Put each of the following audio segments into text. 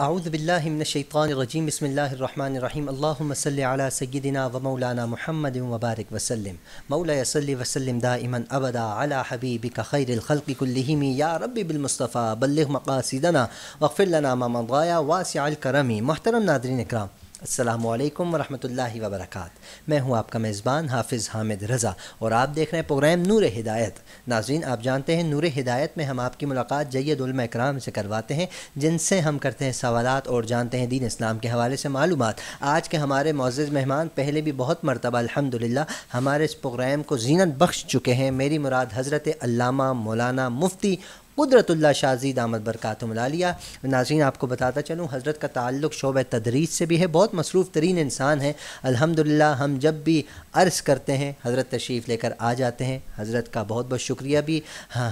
أعوذ بالله من الشيطان الرجيم بسم الله الرحمن الرحيم اللهم صل على سيدنا ومولانا محمد وبارك وسلم مولا يصلي وسلم دائما أبدا على حبيبك خير الخلق كلهم يا ربي بالمصطفى بلغ مقاصدنا واغفر لنا ما مضايا واسع الكرم محترم ناظرين الكرام अल्लाम वरहमल वबरक मैं हूं आपका मेज़बान हाफिज़ हामिद रज़ा और आप देख रहे हैं प्रोग्राम नूर हिदायत नाजीन आप जानते हैं नूर हिदायत में हम आपकी मुलाकात जैदुलम कराम से करवाते हैं जिनसे हम करते हैं सवाल और जानते हैं दीन इस्लाम के हवाले से मालूम आज के हमारे मोज़ मेहमान पहले भी बहुत मरतबा अलहमदिल्ला हमारे इस प्रोग्राम को जीनत बख्श चुके हैं मेरी मुराद हज़रत अल्लामा मौलाना मुफ्ती कुदरतुल्ला शाजीद आमद बरकत मिला नाजीन आपको बताता चलूँ हज़रत का ताल्लुक शोब तदरीस से भी है बहुत मसरूफ़ तरीन इंसान हैं अल्हम्दुलिल्लाह हम जब भी अर्ज़ करते हैं हज़रत तशरीफ़ लेकर आ जाते हैं हज़रत का बहुत बहुत शुक्रिया भी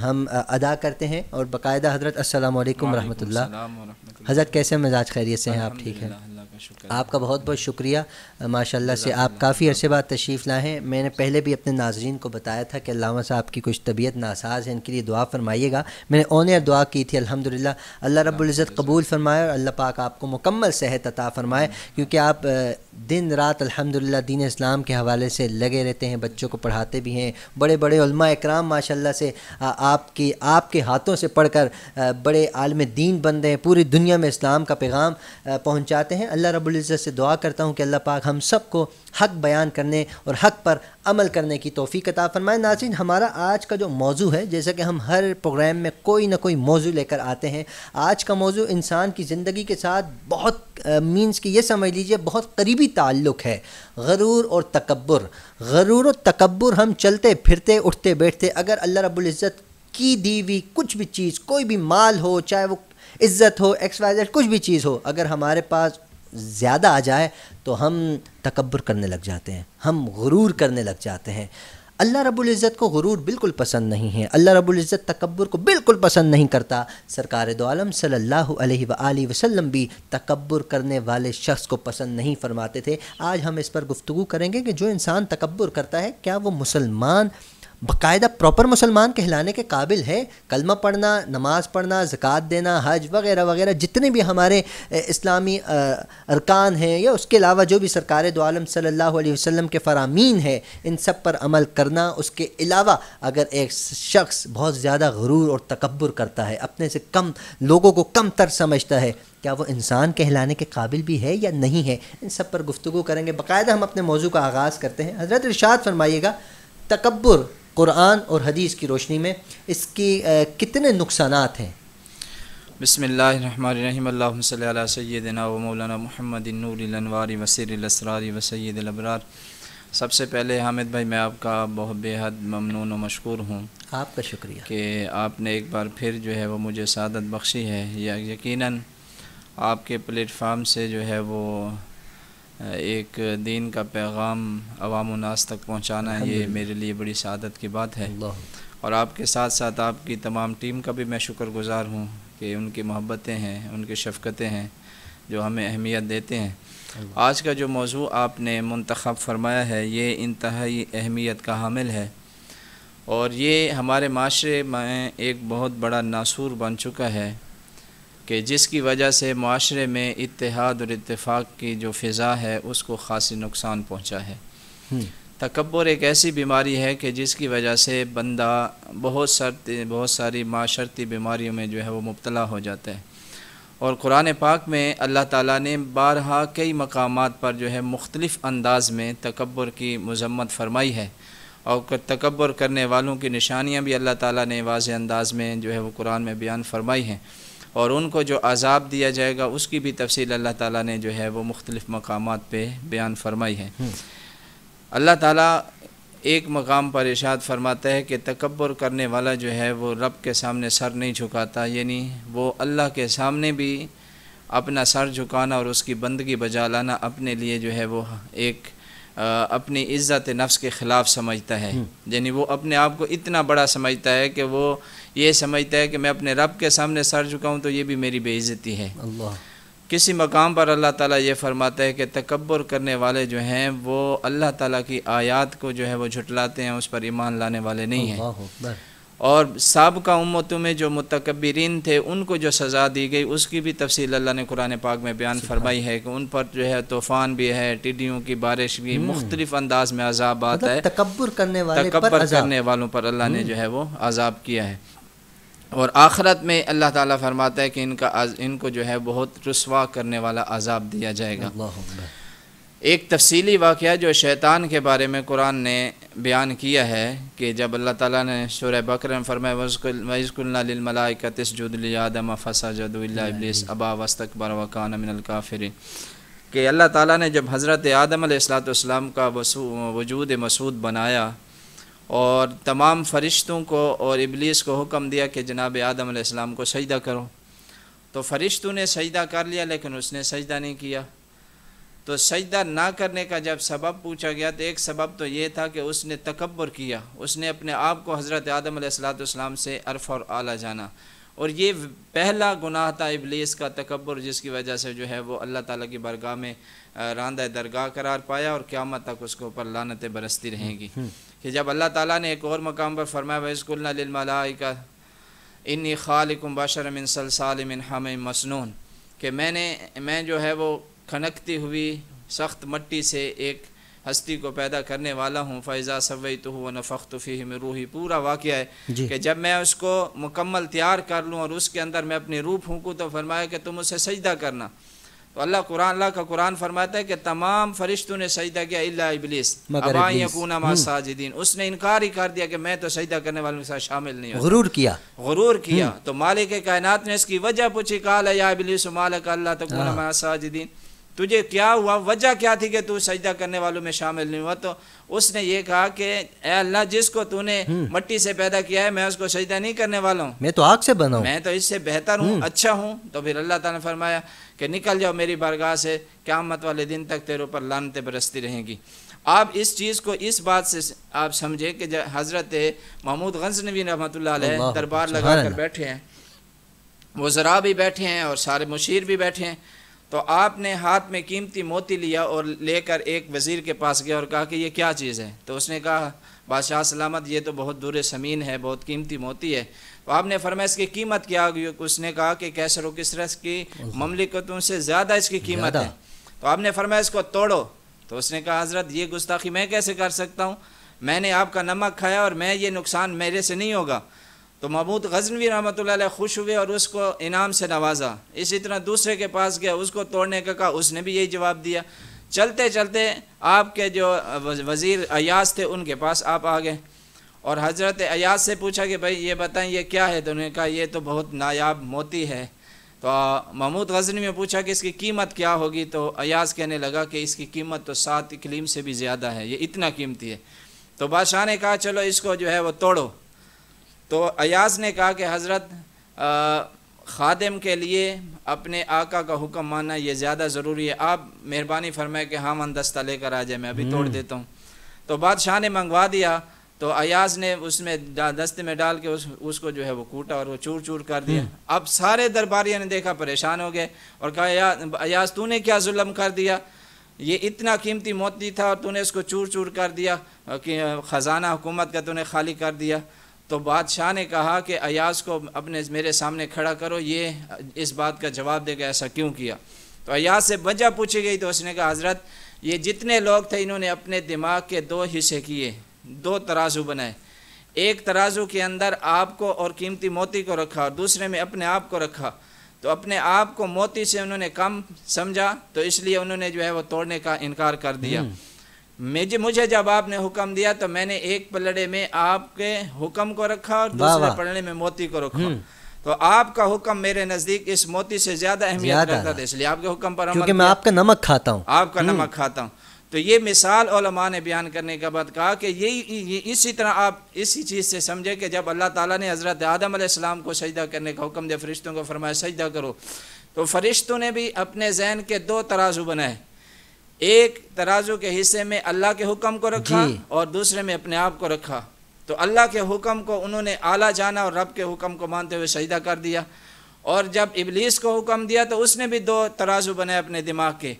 हम अदा करते हैं और बाकायदा हज़रत असल वरहमल हज़रत कैसे मिजाज खैरियत से हैं आप ठीक हैं आपका आपका बहुत बहुत शुक्रिया माशाल्लाह से आप काफ़ी अरसे बाद तशरीफ़ लाए हैं मैंने पहले भी अपने नाजरन को बताया था कि अलामा साहब की कुछ तबीयत नासाज है इनके लिए दुआ फरमाइएगा मैंने ऑन एयर दुआ की थी अलहमदिल्ला अल्लाह रब्ज़त कबूल फरमाए और अल्लाह पाक आपको मुकम्मल सेहत अता फरमाए क्योंकि आप दिन रात अल्हम्दुलिल्लाह दीन इस्लाम के हवाले से लगे रहते हैं बच्चों को पढ़ाते भी हैं बड़े बड़े इकराम माशाल्लाह से आपकी आपके हाथों से पढ़कर बड़े आलम दीन रहे हैं पूरी दुनिया में इस्लाम का पैगाम पहुँचाते हैं अल्लाह रबुल्ज़त से दुआ करता हूँ कि अल्लाह पाक हम सब को हक बयान करने और हक पर अमल करने की तोहफ़ी कता फ़रमाए नाजिन हमारा आज का जो मौजू है जैसा कि हम हर प्रोग्राम में कोई ना कोई मौजू लेकर आते हैं आज का मौजू इंसान की ज़िंदगी के साथ बहुत मीन्स कि ये समझ लीजिए बहुत करीबी ताल्लुक़ है गरूर और तकबर गरूर और तकबर हम चलते फिरते उठते बैठते अगर अल्लाह रबुल्ज़त की दी हुई कुछ भी चीज़ कोई भी माल हो चाहे वो इज़्ज़त हो एक्स वाई जेड कुछ भी चीज़ हो अगर हमारे पास ज़्यादा आ जाए तो हम तकबर करने लग जाते हैं हम गरूर करने लग जाते हैं अल्लाह इज़्ज़त को गुरूर बिल्कुल पसंद नहीं है अल्लाह इज़्ज़त तकबर को बिल्कुल पसंद नहीं करता सरकार दो आलम सल्लल्लाहु अलैहि व वसल्लम भी तकबर करने वाले शख्स को पसंद नहीं फरमाते थे आज हम इस पर गुफ्तु करेंगे कि जो इंसान तकबर करता है क्या वो मुसलमान बाकायदा प्रॉपर मुसलमान कहलाने के काबिल है कलमा पढ़ना नमाज पढ़ना ज़क़़त देना हज वगैरह वगैरह जितने भी हमारे इस्लामी अरकान हैं या उसके अलावा जो भी सरकार दो आलम सल्लल्लाहु अलैहि वसल्लम के फ़रामीन है इन सब पर अमल करना उसके अलावा अगर एक शख्स बहुत ज़्यादा गरूर और तकबर करता है अपने से कम लोगों को कम तर समझता है क्या वो इंसान कहलाने के काबिल भी है या नहीं है इन सब पर गुफ्तु करेंगे बाकायदा हम अपने मौजू का आगाज़ करते हैं हज़रत इर्शाद फरमाइएगा तकबर कुरान और हदीस की रोशनी में इसकी कितने नुकसान हैं बसमीम सैदना व मौलाना मोहम्मद नूरवारी वसीरसरारी वसैदलबरार सबसे पहले हामिद भाई मैं आपका बहुत बेहद ममनून और मशहूर हूँ आपका शुक्रिया कि आपने एक बार फिर जो है वो मुझे सादत बख्शी है या यकीनन आपके प्लेटफार्म से जो है वो एक दीन का पैगाम अवाम नास तक पहुँचाना ये मेरे लिए बड़ी शादत की बात है और आपके साथ साथ आपकी तमाम टीम का भी मैं शुक्र गुज़ार हूँ कि उनकी मोहब्बतें हैं उनकी शफकतें हैं जो हमें अहमियत देते हैं आज का जो मौजू आपने मंतखब फरमाया है ये इंतहाई अहमियत का हामिल है और ये हमारे माशरे में एक बहुत बड़ा नासूर बन चुका है कि जिसकी वजह से माशरे में इतिहाद और इतफ़ाक़ की जो फ़िज़ा है उसको ख़ासी नुकसान पहुँचा है हम्म। तकबर एक ऐसी बीमारी है कि जिसकी वजह से बंदा बहुत सर बहुत सारी माशरती बीमारियों में जो है वो मुबतला हो जाता है और कुरान पाक में अल्लाह ताला ने बारहा कई मकाम पर जो है मुख्तलिफ़ अंदाज में तकबर की मजम्मत फरमाई है और तकबर करने वालों की निशानियाँ भी अल्लाह ताला ने वाज अंदाज में जो है वो कुरान में बयान फरमाई हैं और उनको जो अजाब दिया जाएगा उसकी भी तफसील अल्लाह ताला ने जो है वो मुख्तलिफ़ मकाम पे बयान फरमाई है हम्म। अल्लाह ताला एक मकाम पर इशाद फरमाता है कि तकबर करने वाला जो है वो रब के सामने सर नहीं झुकाता यानी वो अल्लाह के सामने भी अपना सर झुकाना और उसकी बंदगी बजा लाना अपने लिए जो है वो एक आ, अपनी इज़्ज़त नफ्स के ख़िलाफ़ समझता है हम्म। यानी वो अपने आप को इतना बड़ा समझता है कि वो ये समझता है कि मैं अपने रब के सामने सर झुकाऊँ तो ये भी मेरी बेइज्जती है अल्लाह किसी मकाम पर अल्लाह ताला ये फरमाता है कि तकबर करने वाले जो हैं वो अल्लाह ताला की आयत को जो है वो झुटलाते हैं उस पर ईमान लाने वाले नहीं हैं और सबका उम्मतों में जो मतकबरीन थे उनको जो सज़ा दी गई उसकी भी तफसील अल्लाह ने कुरान पाक में बयान फरमाई है कि उन पर जो है तूफ़ान भी है टिड्डियों की बारिश भी हम्म। मुख्तलिफ अंदाज में अजाब मतलब आता है तकबर करने वाले तकबर करने वालों पर अल्लाह ने हम्म। जो है वो अजाब किया है और आखरत में अल्लाह ताला फरमाता है कि इनका इनको जो है बहुत रसवा करने वाला अजाब दिया जाएगा एक तफसीली वाक़ जो शैतान के बारे में कुरान ने बयान किया है कि जब अल्लाह ताला ने शुर बकर में फरमाया वज़कुल्लामलाकतसजुदलियादम फ़सा अबा वस्तकबर वकान कि अल्लाह ताला ने जब हज़रत आदम सलाम का वजूद मसूद बनाया और तमाम फ़रिश्तों को और इबलीस को हुक्म दिया कि जनाब आदम आसमाम को सजदा करो तो फ़रिश्तों ने सजदा कर लिया लेकिन उसने सजदा नहीं किया तो सजदा ना करने का जब सबब पूछा गया तो एक सबब तो ये था कि उसने तकबर किया उसने अपने आप को हज़रत आदम सलाम से अरफ और आला जाना और ये पहला गुनाह था इबलीस का तकबर जिसकी वजह से जो है वो अल्लाह ताला की बरगाह में रांदा दरगाह करार पाया और क़्यामत तक उसके ऊपर लानतें बरसती रहेंगी हम्म, हम्म। कि जब अल्लाह ताला ने एक और मकाम पर फरमाया वज़कुल्लामलाइका इन्नी ख़ाल बशर मिन सलसाल मिन हम मसनून कि मैंने मैं जो है वो खनकती हुई सख्त मट्टी से एक हस्ती को पैदा करने वाला हूँ फ़ैज़ा सवई तो हूँ नफ़ख्तफ़ी में रूही पूरा वाक़ है कि जब मैं उसको मुकम्मल तैयार कर लूँ और उसके अंदर मैं अपनी रूह फूकूँ तो फरमाया कि तुम उसे सजदा करना तो अल्लाह कुरान अल्लाह का कुरान फरमाता है कि तमाम फरिश्तों ने सजदा किया इल्ला इबलीस अबायकूना मा हम्म। साजिदीन उसने इनकार ही कर दिया कि मैं तो सजदा करने वालों के साथ शामिल नहीं हूँ गुरूर किया गुरूर किया हम्म। तो मालिक कायनात ने इसकी वजह पूछी कहा या इबलीस मालिक अल्लाह तकूना हाँ। मा साजिदीन तुझे क्या हुआ वजह क्या थी कि तू सजदा करने वालों में शामिल नहीं हुआ तो उसने ये कहा कि अल्लाह जिसको तूने हम्म। मट्टी से पैदा किया है मैं उसको सजदा नहीं करने वाला हूँ मैं तो आग से बना मैं तो इससे बेहतर हूँ हम्म। अच्छा हूँ तो फिर अल्लाह ताला ने फरमाया कि निकल जाओ मेरी बारगाह से क्यामत वाले दिन तक तेरे ऊपर लानते बरसती रहेंगी आप इस चीज़ को इस बात से आप समझें कि हज़रत महमूद गंज नबी रहमत दरबार लगा कर बैठे हैं वो ज़रा भी बैठे हैं और सारे मुशीर भी बैठे हैं तो आपने हाथ में कीमती मोती लिया और लेकर एक वज़ीर के पास गया और कहा कि ये क्या चीज़ है तो उसने कहा बादशाह सलामत ये तो बहुत दूर समीन है बहुत कीमती मोती है तो आपने फरमाया इसकी कीमत क्या उसने कहा कि कैसर व किसरस की ममलिकतों से ज़्यादा इसकी कीमत है तो आपने फरमाया इसको तोड़ो तो उसने कहा हज़रत ये गुस्ताखी मैं कैसे कर सकता हूँ मैंने आपका नमक खाया और मैं ये नुकसान मेरे से नहीं होगा तो महमूद गजनवी रहमत खुश हुए और उसको इनाम से नवाजा इसी तरह दूसरे के पास गया उसको तोड़ने का कहा उसने भी यही जवाब दिया चलते चलते आपके जो वज़ीर अयास थे उनके पास आप आ गए और हज़रत अयास से पूछा कि भाई ये बताएं ये क्या है तो उन्होंने कहा ये तो बहुत नायाब मोती है तो महमूद गजनी में पूछा कि इसकी कीमत क्या होगी तो अयाज कहने लगा कि इसकी कीमत तो सात इकलीम से भी ज़्यादा है ये इतना कीमती है तो बादशाह ने कहा चलो इसको जो है वो तोड़ो तो अयाज ने कहा कि हज़रत खादम के लिए अपने आका का हुक्म मानना ये ज़्यादा ज़रूरी है आप मेहरबानी फरमाए कि हाँ मन दस्ता लेकर आ जाए मैं अभी तोड़ हम्म। देता हूँ तो बादशाह ने मंगवा दिया तो अयाज ने उसमें दस्ते में डाल के उस उसको जो है वो कूटा और वो चूर चूर कर दिया हम्म। अब सारे दरबारियों ने देखा परेशान हो गए और कहा अयाज तूने क्या जुल्म कर दिया ये इतना कीमती मोती था और तूने इसको चूर चूर कर दिया कि ख़जाना हुकूमत का तूने खाली कर दिया तो बादशाह ने कहा कि अयाज को अपने मेरे सामने खड़ा करो ये इस बात का जवाब देगा ऐसा क्यों किया तो अयाज से वजह पूछी गई तो उसने कहा हज़रत ये जितने लोग थे इन्होंने अपने दिमाग के दो हिस्से किए दो तराजू बनाए एक तराजू के अंदर आपको और कीमती मोती को रखा और दूसरे में अपने आप को रखा तो अपने आप को मोती से उन्होंने कम समझा तो इसलिए उन्होंने जो है वो तोड़ने का इनकार कर दिया हम्म। मुझे मुझे जब आपने हुक्म दिया तो मैंने एक पलड़े में आपके हुक्म को रखा और दूसरे पलड़े में मोती को रखा हम्म। तो आपका हुक्म मेरे नजदीक इस मोती से ज्यादा अहमियत रखता था इसलिए आपके हुक्म पर क्योंकि मैं आपका नमक खाता हूँ आपका हम्म। नमक खाता हूँ तो ये मिसाल ओलमा ने बयान करने के बाद कहा कि यही इसी तरह आप इसी चीज़ से समझे कि जब अल्लाह ताला ने हज़रत आदम आसमाम को सजदा करने का हुक्म दिया फरिश्तों को फरमाया सजदा करो तो फरिश्तों ने भी अपने जहन के दो तराजू बनाए एक तराजू के हिस्से में अल्लाह के हुक्म को रखा और दूसरे में अपने आप को रखा तो अल्लाह के हुक्म को उन्होंने आला जाना और रब के हुक्म को मानते हुए सजदा कर दिया और जब इबलीस को हुक्म दिया तो उसने भी दो तराजू बनाए अपने दिमाग के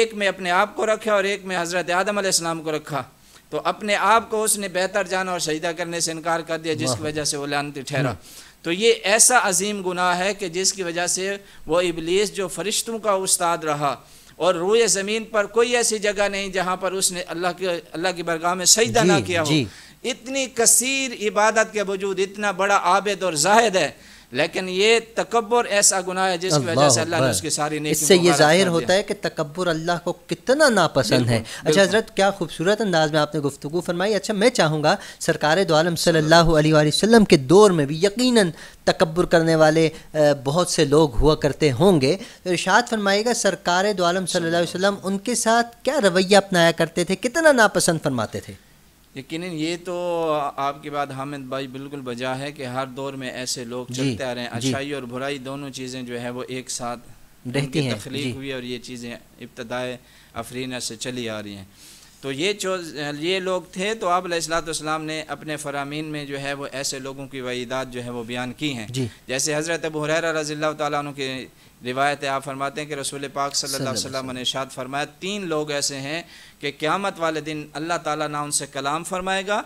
एक में अपने आप को रखा और एक में हज़रत आदम आसमाम को रखा तो अपने आप को उसने बेहतर जाना और शहीदा करने से इनकार कर दिया जिसकी वजह से वो लानती हम्म। ठहरा तो ये ऐसा अजीम गुनाह है कि जिसकी वजह से वो इबलीस जो फरिश्तों का उस्ताद रहा और रोए ज़मीन पर कोई ऐसी जगह नहीं जहाँ पर उसने अल्लाह के अल्लाह की बरगाह में सजदा ना किया हो इतनी कसीर इबादत के वजूद इतना बड़ा आबद और जाहिद है लेकिन ये तकबर ऐसा गुना है जिसकी वजह से अल्लाह ने उसकी सारी इससे ये जाहिर होता है कि तकबर अल्लाह को कितना नापसंद है अच्छा हजरत क्या खूबसूरत अंदाज में आपने गुफ्तु फरमाई अच्छा मैं चाहूँगा सरकार दो आलम के दौर में भी यकीन तकबर करने वाले बहुत से लोग हुआ करते होंगे तो इर्शाद फरमाएगा सरकार दो आलम सल्लल्लाहु उनके साथ क्या रवैया अपनाया करते थे कितना नापसंद फरमाते थे यकीन ये तो आपकी बात हामिद भाई बिल्कुल बजा है कि हर दौर में ऐसे लोग चलते आ रहे हैं अच्छाई और बुराई दोनों चीज़ें जो है वो एक साथ रहती हैं तकलीफ हुई और ये चीज़ें इब्तदाए अफरीना से चली आ रही हैं तो ये चो ये लोग थे तो आप सलाम ने अपने फ़रामीन में जो है वो ऐसे लोगों की वईदात जो है वो बयान की हैं जैसे हज़रत अबू हुरैरा रज़ी तु की रिवायत है आप फरमाते हैं कि रसूल पाक सल्लल्लाहु अलैहि वसल्लम ने शाद फरमाया तीन लोग ऐसे हैं कि क़्यामत वाले दिन अल्लाह ताला ना उनसे कलाम फरमाएगा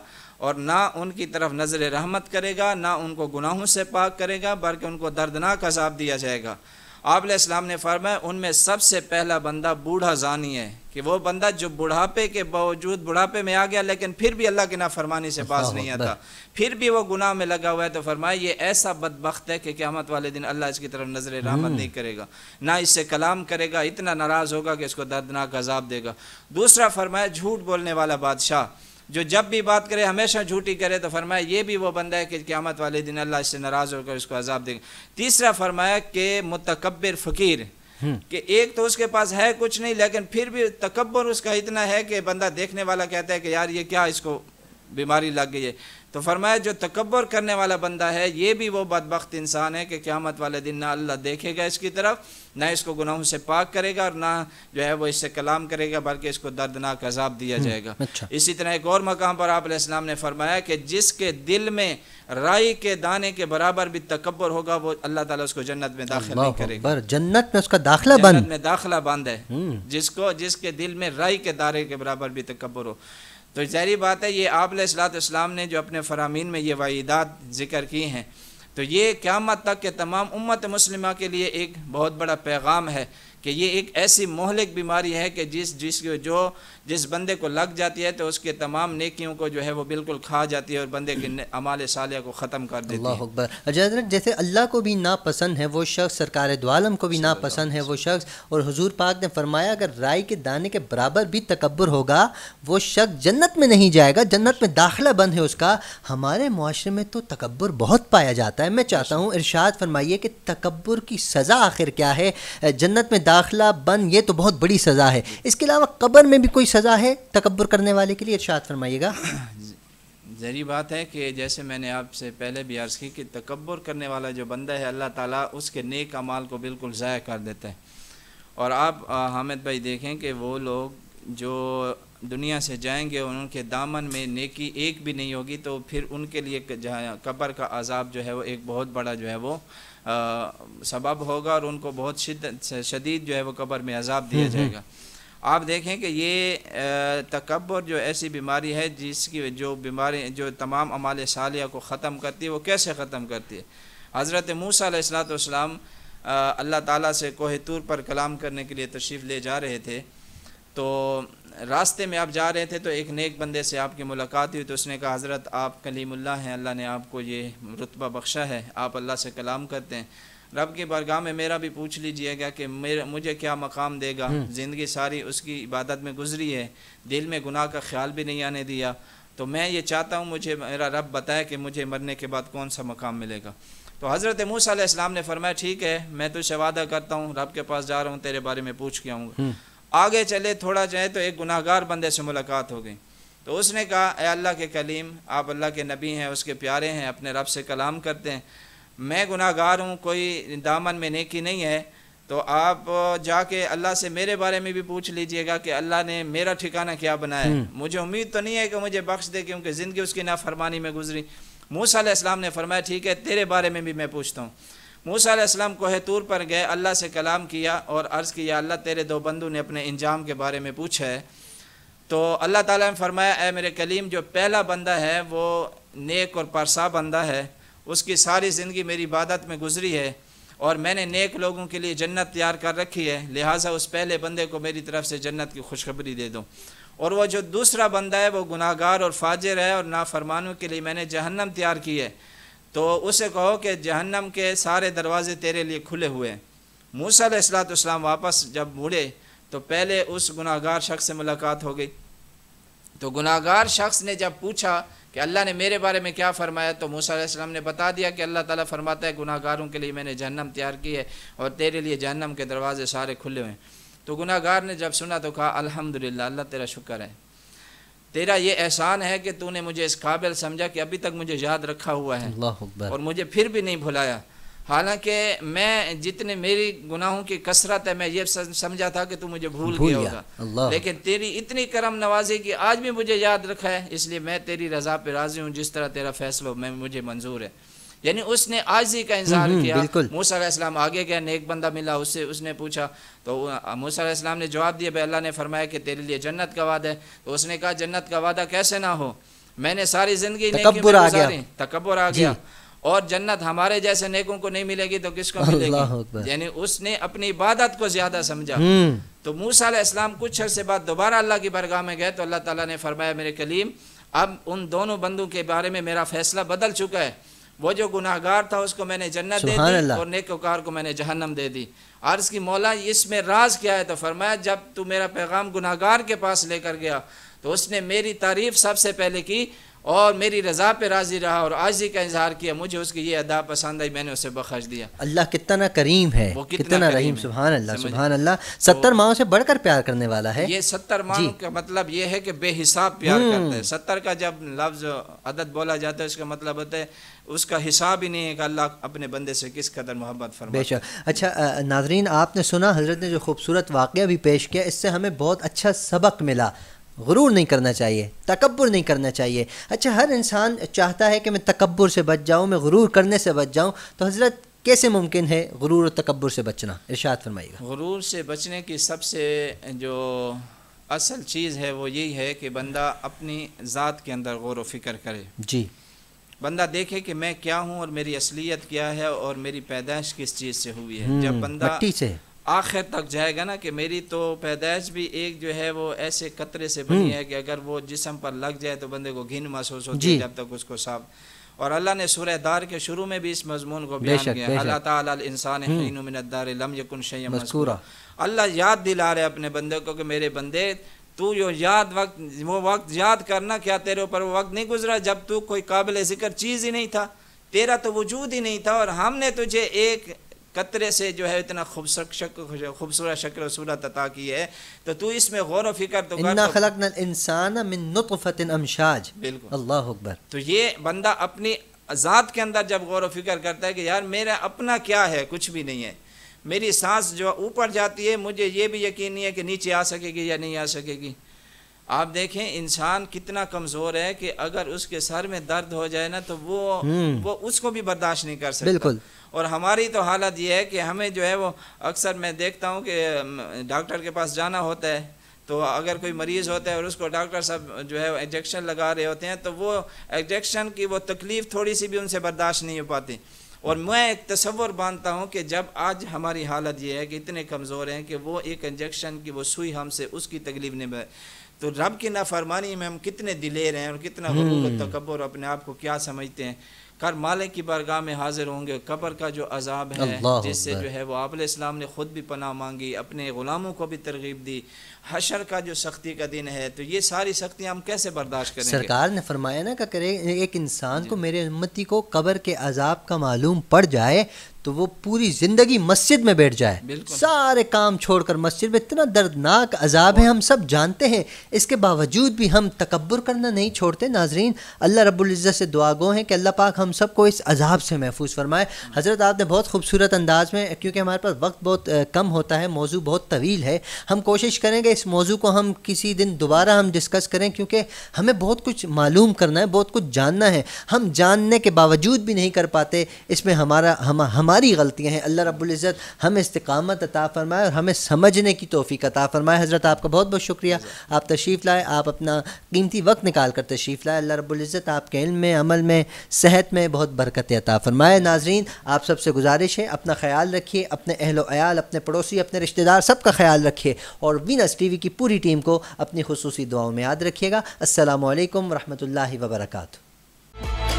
और ना उनकी तरफ नज़र रहमत करेगा ना उनको गुनाहों से पाक करेगा बल्कि उनको दर्दनाक अजाब दिया जाएगा इस्लाम ने फरमाया उनमें सबसे पहला बंदा बूढ़ा जानी है कि वो बंदा जो बुढ़ापे के बावजूद बुढ़ापे में आ गया लेकिन फिर भी अल्लाह के ना फरमानी से पास नहीं आता फिर भी वो गुनाह में लगा हुआ है तो फरमाया ये ऐसा बदबख्त है कि क्यामत वाले दिन अल्लाह इसकी तरफ नज़र रामत हम्म। नहीं करेगा ना इससे कलाम करेगा इतना नाराज़ होगा कि इसको दर्दनाक अजाब देगा दूसरा फरमाया झूठ बोलने वाला बादशाह जो जब भी बात करे हमेशा झूठी करे तो फरमाया ये भी वो बंदा है कि क़्यामत वाले दिन अल्लाह इससे नाराज़ होकर उसको अजाब देंगे तीसरा फरमाया कि मतकबर फ़कीर हम्म। कि एक तो उसके पास है कुछ नहीं लेकिन फिर भी तकबर उसका इतना है कि बंदा देखने वाला कहता है कि यार ये क्या इसको बीमारी लग गई है तो फरमाया जो तकबर करने वाला बंदा है ये भी वो बदबख्त इंसान है कि क़्यामत वाले दिन ना अल्लाह देखेगा इसकी तरफ ना इसको गुनाहों से पाक करेगा और ना जो है वो इससे कलाम करेगा बल्कि इसको दर्दनाक अजाब दिया हम्म, जाएगा अच्छा। इसी तरह एक और मकाम पर आप इस्लाम ने फरमाया कि जिसके दिल में राई के दाने के बराबर भी तकबर होगा वो अल्लाह ताला उसको जन्नत में दाखिल नहीं करेगा जन्नत में उसका दाखिला बंद में दाखिला बंद है हम्म। जिसको जिसके दिल में राई के दाने के बराबर भी तकबर हो तो जहरी बात है ये आप इस्लाम ने जो अपने फ़रामीन में ये वाहिदात ज़िक्र की हैं तो ये क़्यामत तक के तमाम उम्मत मुस्लिमा के लिए एक बहुत बड़ा पैगाम है कि ये एक ऐसी मोहलिक बीमारी है कि जिस जिस जो जिस बंदे को लग जाती है तो उसके तमाम नेकियों को जो है वो बिल्कुल खा जाती है और बंदे के अमाल सालिया को ख़त्म कर देती है अकबर हजरत जैसे अल्लाह को भी नापसंद है वो शख्स सरकार दोआलम को भी नापसंद है वो शख्स और हजूर पाक ने फरमाया अगर राय के दाने के बराबर भी तकबर होगा वो शख्स जन्नत में नहीं जाएगा जन्नत में दाखिला बंद है उसका हमारे माशरे में तो तकबर बहुत पाया जाता है मैं चाहता हूँ इर्शाद फरमाइए कि तकबर की सज़ा आखिर क्या है जन्नत में दाखिला बंद ये तो बहुत बड़ी सज़ा है इसके अलावा कब्र में भी कोई सज़ा है तकबर करने वाले के लिए इर्शाद फरमाइएगा जहरी बात है कि जैसे मैंने आपसे पहले भी अर्ज़ की कि तकबर करने वाला जो बंदा है अल्लाह ताला उसके नेक अमाल को बिल्कुल ज़ाया कर देता है और आप हामिद भाई देखें कि वो लोग जो दुनिया से जाएंगे और उनके दामन में नेकी एक भी नहीं होगी तो फिर उनके लिए कब्र का अजाब जो है वो एक बहुत बड़ा जो है वो सबब होगा और उनको बहुत शदीद जो है वो कब्र में अजाब दिया हम्म, हम्म। जाएगा आप देखें कि ये तकबर जो ऐसी बीमारी है जिसकी जो बीमारी जो तमाम अमाल सालिया को ख़त्म करती है वो कैसे ख़त्म करती है हज़रत मूसा सलाम अल्लाह ताला से कोह तूर पर कलाम करने के लिए तशरीफ़ ले जा रहे थे तो रास्ते में आप जा रहे थे तो एक नेक बंदे से आपकी मुलाकात हुई तो उसने कहा हज़रत आप कलीमुल्ला हैं अल्लाह ने आपको ये रुतबा बख्शा है आप अल्लाह से कलाम करते हैं रब की बरगाह में मेरा भी पूछ लीजिएगा कि मेरा मुझे क्या मकाम देगा हम्म। ज़िंदगी सारी उसकी इबादत में गुजरी है दिल में गुनाह का ख्याल भी नहीं आने दिया तो मैं ये चाहता हूँ मुझे मेरा रब बताए कि मुझे मरने के बाद कौन सा मकाम मिलेगा तो हज़रत मूसा ने फरमाया ठीक है मैं तुझसे वादा करता हूँ रब के पास जा रहा हूँ तेरे बारे में पूछ के आऊँगा हम्म। आगे चले थोड़ा जाए तो एक गुनाहगार बंदे से मुलाकात हो गई तो उसने कहा ए अल्लाह के कलीम आप अल्लाह के नबी हैं उसके प्यारे हैं अपने रब से कलाम करते हैं मैं गुनाहगार हूँ कोई दामन में नेकी नहीं है तो आप जाके अल्लाह से मेरे बारे में भी पूछ लीजिएगा कि अल्लाह ने मेरा ठिकाना क्या बनाया हम्म। मुझे उम्मीद तो नहीं है कि मुझे बख्श दे क्योंकि ज़िंदगी उसकी नाफरमानी में गुजरी मूसा ने फरमाया ठीक है तेरे बारे में भी मैं पूछता हूँ मूसा को है तूर पर गए अल्लाह से कलाम किया और अर्ज़ किया अल्लाह तेरे दो बंदू ने अपने इंजाम के बारे में पूछा है तो अल्लाह ताला ने फरमाया ए मेरे कलीम जो पहला बंदा है वो नेक और परसा बंदा है उसकी सारी ज़िंदगी मेरी इबादत में गुजरी है और मैंने नेक लोगों के लिए जन्नत तैयार कर रखी है लिहाजा उस पहले बंदे को मेरी तरफ से जन्नत की खुशखबरी दे दो और वह जो दूसरा बंदा है वह गुनागार और फाजिर है और नाफरमानों के लिए मैंने जहन्नम तैयार की है तो उसे कहो कि जहन्नम के सारे दरवाजे तेरे लिए खुले हुए हैं मूसा इस्लाम वापस जब मुड़े तो पहले उस गुनाहगार शख्स से मुलाकात हो गई तो गुनाहगार शख्स ने जब पूछा कि अल्लाह ने मेरे बारे में क्या फ़रमाया तो मूसा मूसम ने बता दिया कि अल्लाह ताला फरमाता है गुनाहगारों के लिए मैंने जहन्नम तैयार की है और तेरे लिए जहन्नम के दरवाजे सारे खुले हुए हैं तो गुनाहगार ने जब सुना तो कहा अल्हम्दुलिल्लाह अल्लाह तेरा शुक्र है तेरा ये एहसान है कि तूने मुझे इस काबिल समझा कि अभी तक मुझे याद रखा हुआ है और मुझे फिर भी नहीं भुलाया हालांकि मैं जितने मेरी गुनाहों की कसरत है मैं ये समझा था कि तू मुझे भूल, भूल गया होगा लेकिन तेरी इतनी करम नवाजी कि आज भी मुझे याद रखा है इसलिए मैं तेरी रजा पे राजी हूँ जिस तरह तेरा फैसला मैं मुझे मंजूर है यानी उसने ही का हम्म, इजहार हम्म, किया मूसा आगे गया नेक बंदा मिला उससे उसने पूछा तो मूसा ने जवाब दिया भाई अल्लाह ने फरमाया कि तेरे लिए जन्नत का वादा है तो उसने कहा जन्नत का वादा कैसे ना हो मैंने सारी जिंदगी तकबर आ गया आ गया और जन्नत हमारे जैसे नेकों को नहीं मिलेगी तो किसको मिलेगी यानी उसने अपनी इबादत को ज्यादा समझा हम्म। तो मूसा इस्लाम कुछ अर्से बाद दोबारा अल्लाह की बरगाह में गए तो अल्लाह ताला ने फरमाया मेरे कलीम अब उन दोनों बंदों के बारे में मेरा फैसला बदल चुका है वो जो गुनाहगार था उसको मैंने जन्नत दे दी और नेकोकार को मैंने जहन्नम दे दी अर्ज़ की मौला इसमें राज क्या है तो फरमाया जब तू मेरा पैगाम गुनाहगार के पास लेकर गया तो उसने मेरी तारीफ़ सबसे पहले की और मेरी रज़ा पे राज़ी रहा और आजी का इजहार किया मुझे उसकी ये अदा पसंद आई मैंने उसे बख्श दिया अल्लाह कितना करीम है वो कितना, कितना रहीम सुबहान अल्लाह सुबहान अल्लाह सत्तर तो माओ से बढ़कर प्यार करने वाला है ये सत्तर माओ का मतलब ये है कि बेहिसाब प्यार हम्म। करते हैं सत्तर का जब लफ्ज़ अदद बोला जाता है उसका मतलब होता है उसका हिसाब ही नहीं है कि अल्लाह अपने बंदे से किस कदर मोहब्बत फरमा बेशक अच्छा नाजरीन आपने सुना हजरत ने जो खूबसूरत वाक़ भी पेश किया इससे हमें बहुत अच्छा सबक मिला गुरूर नहीं करना चाहिए तकबर नहीं करना चाहिए अच्छा हर इंसान चाहता है कि मैं तकबर से बच जाऊँ मैं गुरूर करने से बच जाऊँ तो हज़रत कैसे मुमकिन है गुरूर और तकबर से बचना इर्शाद फरमाइएगा गुरूर से बचने की सबसे जो असल चीज़ है वो यही है कि बंदा अपनी ज़ात के अंदर गौर फिक्र करे जी बंदा देखे कि मैं क्या हूँ और मेरी असलियत क्या है और मेरी पैदाइश किस चीज़ से हुई है हम्म, जब बंदा से आखिर तक जाएगा ना कि मेरी तो पैदाइश भी एक जो है वो ऐसे कतरे से बनी हम्म। है कि अगर वो जिसम पर लग जाए तो बंदे को घिन महसूस होती है जब तक उसको साफ और अल्लाह ने सूरह दार के शुरू में भी इस मजमून को बयान किया अल्लाह हम्म। अल्लाह याद दिला रहे अपने बंदे को कि मेरे बंदे तू यो याद वक्त वो वक्त याद करना क्या तेरे ऊपर वो वक्त नहीं गुजरा जब तू कोई काबिल जिक्र चीज़ ही नहीं था तेरा तो वजूद ही नहीं था और हमने तुझे एक कतरे से जो है इतना खूबसूरत शक्ल खूबसूरत शक्ल सूरत अता की है तो तू इसमें गौर व फिक्र तो इन्ना तो- खलकना इंसान बिल्कुल अल्लाह अकबर तो ये बंदा अपनी ज़ात के अंदर जब गौर व फिक्र करता है कि यार मेरा अपना क्या है कुछ भी नहीं है मेरी सांस जो ऊपर जाती है मुझे ये भी यकीन नहीं है कि नीचे आ सकेगी या नहीं आ सकेगी आप देखें इंसान कितना कमज़ोर है कि अगर उसके सर में दर्द हो जाए ना तो वो हम्म। वो उसको भी बर्दाश्त नहीं कर सकता बिल्कुल और हमारी तो हालत ये है कि हमें जो है वो अक्सर मैं देखता हूँ कि डॉक्टर के पास जाना होता है तो अगर कोई मरीज़ होता है और उसको डॉक्टर साहब जो है इंजेक्शन लगा रहे होते हैं तो वो इंजेक्शन की वो तकलीफ़ थोड़ी सी भी उनसे बर्दाश्त नहीं हो पाती और मैं एक तस्वर बांधता हूँ कि जब आज हमारी हालत ये है कि इतने कमज़ोर हैं कि वो एक इंजेक्शन की वो सुई हमसे उसकी तकलीफ नहीं तो रब की नाफरमानी में हम कितने दिलेर हैं और कितना हम्म। तकबर अपने आप को क्या समझते हैं कर मालिक की बारगाह में हाजिर होंगे कबर का जो अजाब है जिससे जो है वो आप इस्लाम ने ख़ुद भी पनाह मांगी अपने ग़ुलामों को भी तरगीब दी हशर का जो सख्ती का दिन है तो ये सारी सख्तियाँ हम कैसे बर्दाश्त करें सरकार ने फरमाया ना कि करे एक इंसान को मेरे उम्मती को कबर के अजाब का मालूम पड़ जाए तो वो पूरी ज़िंदगी मस्जिद में बैठ जाए सारे काम छोड़कर मस्जिद में इतना दर्दनाक अजाब है हम सब जानते हैं इसके बावजूद भी हम तकबर करना नहीं छोड़ते नाजरीन अल्लाह रब्ज़त से दुआ गो हैं कि अल्लाह पाक हम सबको इस अजाब से महफूज फरमाए हज़रत आपने बहुत खूबसूरत अंदाज़ में क्योंकि हमारे पास वक्त बहुत कम होता है मौजू बहुत तवील है हम कोशिश करेंगे इस मौजू को हम किसी दिन दोबारा हम डिस्कस करें क्योंकि हमें बहुत कुछ मालूम करना है बहुत कुछ जानना है हम जानने के बावजूद भी नहीं कर पाते इसमें हमारा हम हमारे हमारी गलतियाँ हैं अल्लाह रबुल्ज़त हमें इस्तकामत अता फ़रमाए और हमें समझने की तोफ़ी अता फ़रमाए हज़रत आपका बहुत बहुत शुक्रिया आप तशरीफ़ लाए आप अपना कीमती वक्त निकाल कर तशरीफ़ लाए अल्लाह रबुल्ज़त आपके इल्म में अमल में सेहत में बहुत बरकत अता फ़रमाए नाजरीन आप सबसे गुजारिश है अपना ख्याल रखिए अपने अहल वयाल अपने पड़ोसी अपने रिश्तेदार सबका ख्याल रखिए और वीनस टी वी की पूरी टीम को अपनी खसूसी दुआओं में याद रखिएगा असल वरहमल वर्का